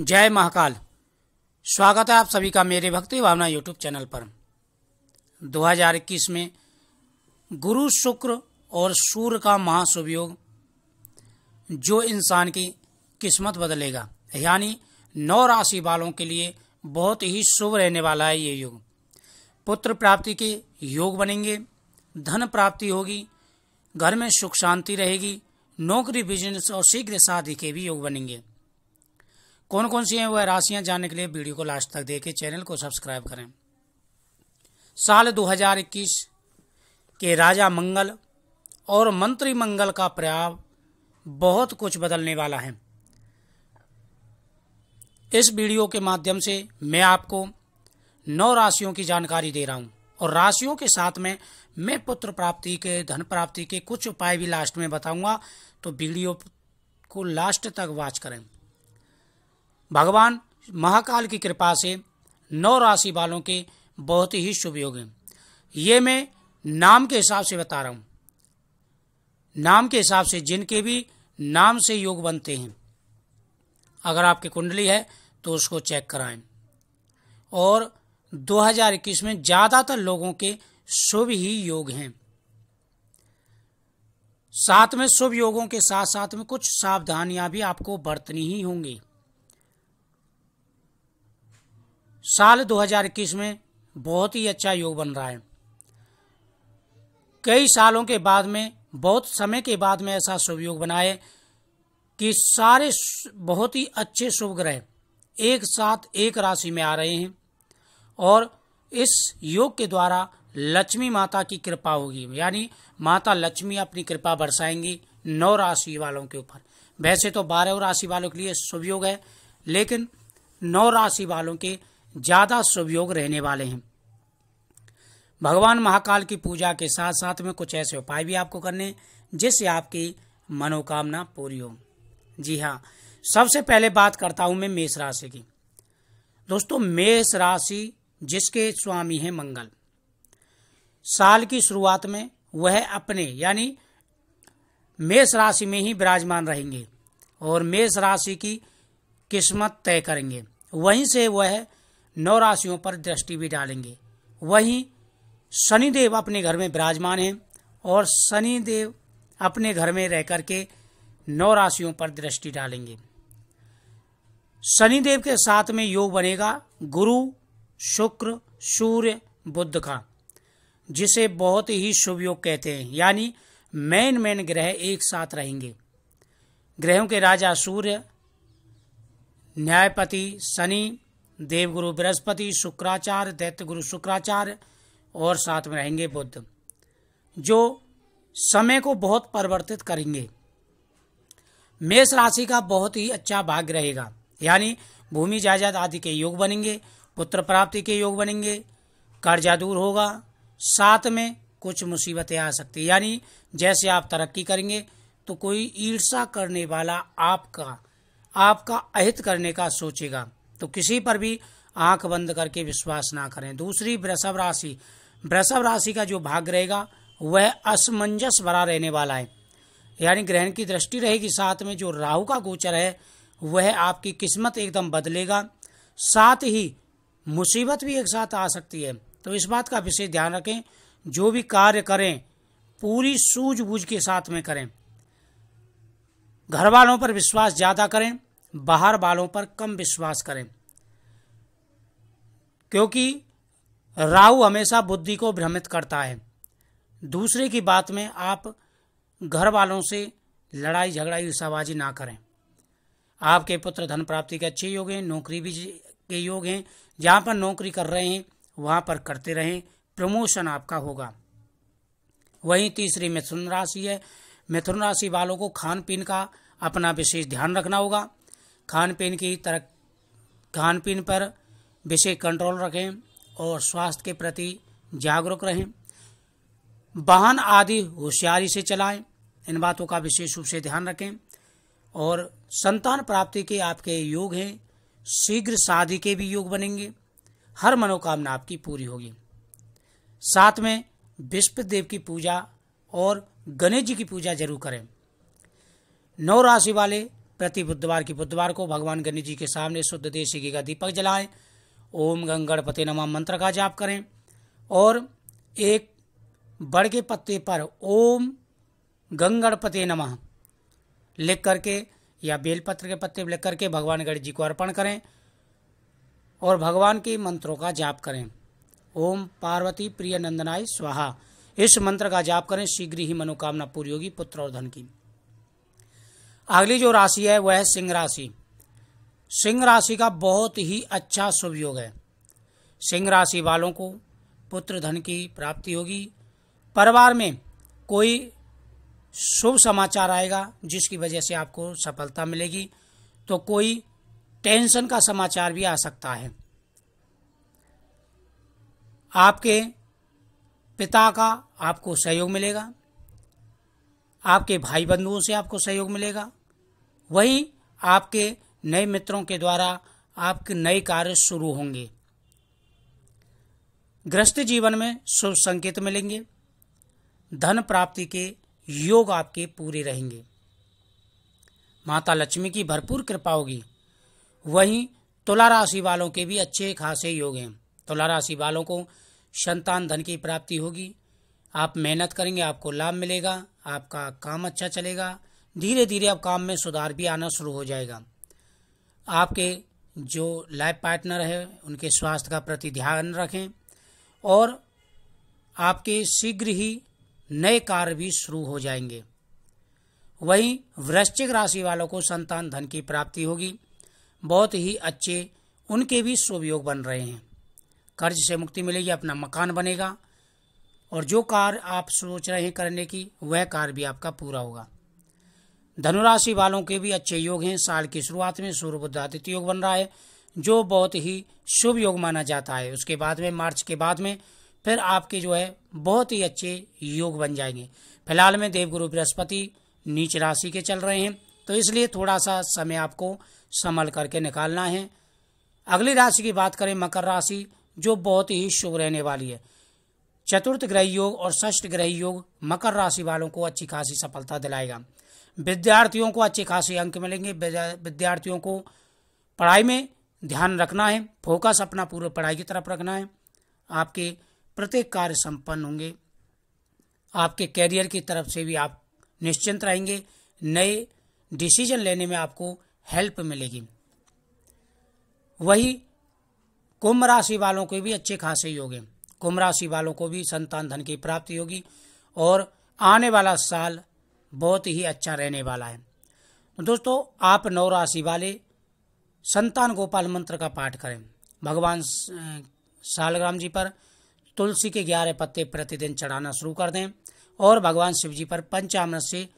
जय महाकाल स्वागत है आप सभी का मेरे भक्ति भावना यूट्यूब चैनल पर 2021 में गुरु शुक्र और सूर्य का महासुभयोग जो इंसान की किस्मत बदलेगा यानी नौ राशि वालों के लिए बहुत ही शुभ रहने वाला है ये योग पुत्र प्राप्ति के योग बनेंगे धन प्राप्ति होगी घर में सुख शांति रहेगी नौकरी बिजनेस और शीघ्र शादी के भी योग बनेंगे कौन कौन सी हैं वह राशियां जानने के लिए वीडियो को लास्ट तक देखें चैनल को सब्सक्राइब करें साल 2021 के राजा मंगल और मंत्री मंगल का प्रयाव बहुत कुछ बदलने वाला है इस वीडियो के माध्यम से मैं आपको नौ राशियों की जानकारी दे रहा हूं और राशियों के साथ में मैं पुत्र प्राप्ति के धन प्राप्ति के कुछ उपाय भी लास्ट में बताऊंगा तो वीडियो को लास्ट तक वॉच करें भगवान महाकाल की कृपा से नौ राशि वालों के बहुत ही शुभ योग हैं ये मैं नाम के हिसाब से बता रहा हूँ नाम के हिसाब से जिनके भी नाम से योग बनते हैं अगर आपकी कुंडली है तो उसको चेक कराएं और 2021 में ज़्यादातर लोगों के शुभ ही योग हैं साथ में शुभ योगों के साथ साथ में कुछ सावधानियां भी आपको बरतनी ही होंगी साल 2021 में बहुत ही अच्छा योग बन रहा है कई सालों के बाद में बहुत समय के बाद में ऐसा शुभ योग बना है कि सारे बहुत ही अच्छे शुभ ग्रह एक साथ एक राशि में आ रहे हैं और इस योग के द्वारा लक्ष्मी माता की कृपा होगी यानी माता लक्ष्मी अपनी कृपा बरसाएंगी नौ राशि वालों के ऊपर वैसे तो बारह राशि वालों के लिए शुभ योग है लेकिन नौ राशि वालों के ज्यादा योग रहने वाले हैं भगवान महाकाल की पूजा के साथ साथ में कुछ ऐसे उपाय भी आपको करने जिससे आपकी मनोकामना पूरी हो जी हाँ सबसे पहले बात करता हूं मैं मेष राशि की दोस्तों मेष राशि जिसके स्वामी है मंगल साल की शुरुआत में वह अपने यानी मेष राशि में ही विराजमान रहेंगे और मेष राशि की किस्मत तय करेंगे वहीं से वह नौ राशियों पर दृष्टि भी डालेंगे वहीं शनिदेव अपने घर में विराजमान हैं और शनिदेव अपने घर में रह करके नौ राशियों पर दृष्टि डालेंगे शनिदेव के साथ में योग बनेगा गुरु शुक्र सूर्य बुद्ध का जिसे बहुत ही शुभ योग कहते हैं यानी मेन मेन ग्रह एक साथ रहेंगे ग्रहों के राजा सूर्य न्यायपति शनि देवगुरु बृहस्पति शुक्राचार्य दैत्य गुरु शुक्राचार्य और साथ में रहेंगे बुद्ध जो समय को बहुत परिवर्तित करेंगे मेष राशि का बहुत ही अच्छा भाग्य रहेगा यानी भूमि जायजाद आदि के योग बनेंगे पुत्र प्राप्ति के योग बनेंगे कर्जा दूर होगा साथ में कुछ मुसीबतें आ सकती यानी जैसे आप तरक्की करेंगे तो कोई ईर्षा करने वाला आपका आपका अहित करने का सोचेगा तो किसी पर भी आंख बंद करके विश्वास ना करें दूसरी वृषभ राशि वृषभ राशि का जो भाग रहेगा वह असमंजस भरा रहने वाला है यानी ग्रहण की दृष्टि रहेगी साथ में जो राहु का गोचर है वह आपकी किस्मत एकदम बदलेगा साथ ही मुसीबत भी एक साथ आ सकती है तो इस बात का विशेष ध्यान रखें जो भी कार्य करें पूरी सूझबूझ के साथ में करें घर वालों पर विश्वास ज़्यादा करें बाहर वालों पर कम विश्वास करें क्योंकि राहु हमेशा बुद्धि को भ्रमित करता है दूसरे की बात में आप घर वालों से लड़ाई झगड़ा ईर्षाबाजी ना करें आपके पुत्र धन प्राप्ति के अच्छे योग हैं नौकरी भी के योग हैं जहां पर नौकरी कर रहे हैं वहां पर करते रहें प्रमोशन आपका होगा वहीं तीसरी मिथुन राशि है मिथुन राशि वालों को खान पीन का अपना विशेष ध्यान रखना होगा खान पीन की तरह खान पीन पर विशेष कंट्रोल रखें और स्वास्थ्य के प्रति जागरूक रहें वाहन आदि होशियारी से चलाएं इन बातों का विशेष रूप से ध्यान रखें और संतान प्राप्ति के आपके योग हैं शीघ्र शादी के भी योग बनेंगे हर मनोकामना आपकी पूरी होगी साथ में विश्व देव की पूजा और गणेश जी की पूजा जरूर करें नौ राशि वाले प्रति बुधवार की बुधवार को भगवान गणेश जी के सामने शुद्ध देशी घी का दीपक जलाएं ओम गणपति नमा मंत्र का जाप करें और एक बड़ के पत्ते पर ओम गणपति नम लिख करके या बेलपत्र के पत्ते लिख करके भगवान गणेश जी को अर्पण करें और भगवान के मंत्रों का जाप करें ओम पार्वती प्रिय नंदनाय स्वाहा इस मंत्र का जाप करें शीघ्र ही मनोकामना पूरी होगी पुत्र और धन की अगली जो राशि है वह है सिंह राशि सिंह राशि का बहुत ही अच्छा शुभ योग है सिंह राशि वालों को पुत्र धन की प्राप्ति होगी परिवार में कोई शुभ समाचार आएगा जिसकी वजह से आपको सफलता मिलेगी तो कोई टेंशन का समाचार भी आ सकता है आपके पिता का आपको सहयोग मिलेगा आपके भाई बंधुओं से आपको सहयोग मिलेगा वही आपके नए मित्रों के द्वारा आपके नए कार्य शुरू होंगे ग्रस्त जीवन में शुभ संकेत मिलेंगे धन प्राप्ति के योग आपके पूरे रहेंगे माता लक्ष्मी की भरपूर कृपा होगी वहीं तुला राशि वालों के भी अच्छे खासे योग हैं तुला राशि वालों को संतान धन की प्राप्ति होगी आप मेहनत करेंगे आपको लाभ मिलेगा आपका काम अच्छा चलेगा धीरे धीरे अब काम में सुधार भी आना शुरू हो जाएगा आपके जो लाइफ पार्टनर है उनके स्वास्थ्य का प्रति ध्यान रखें और आपके शीघ्र ही नए कार्य भी शुरू हो जाएंगे वहीं वृश्चिक राशि वालों को संतान धन की प्राप्ति होगी बहुत ही अच्छे उनके भी शुभ योग बन रहे हैं कर्ज से मुक्ति मिलेगी अपना मकान बनेगा और जो कार्य आप सोच रहे हैं करने की वह कार्य भी आपका पूरा होगा धनुराशि वालों के भी अच्छे योग हैं साल की शुरुआत में सूर्य बुद्धादित्य योग बन रहा है जो बहुत ही शुभ योग माना जाता है उसके बाद में मार्च के बाद में फिर आपके जो है बहुत ही अच्छे योग बन जाएंगे फिलहाल में देवगुरु बृहस्पति नीच राशि के चल रहे हैं तो इसलिए थोड़ा सा समय आपको संभल करके निकालना है अगली राशि की बात करें मकर राशि जो बहुत ही शुभ रहने वाली है चतुर्थ ग्रह योग और षष्ठ ग्रह योग मकर राशि वालों को अच्छी खासी सफलता दिलाएगा विद्यार्थियों को अच्छे खासे अंक मिलेंगे विद्यार्थियों को पढ़ाई में ध्यान रखना है फोकस अपना पूरा पढ़ाई की तरफ रखना है आपके प्रत्येक कार्य संपन्न होंगे आपके कैरियर की तरफ से भी आप निश्चिंत रहेंगे नए डिसीजन लेने में आपको हेल्प मिलेगी वही कुंभ राशि वालों के भी अच्छे खासे योग हैं कुंभ राशि वालों को भी संतान धन की प्राप्ति होगी और आने वाला साल बहुत ही अच्छा रहने वाला है तो दोस्तों आप नौ राशि वाले संतान गोपाल मंत्र का पाठ करें भगवान सालग्राम जी पर तुलसी के ग्यारह पत्ते प्रतिदिन चढ़ाना शुरू कर दें और भगवान शिव जी पर पंचामृत से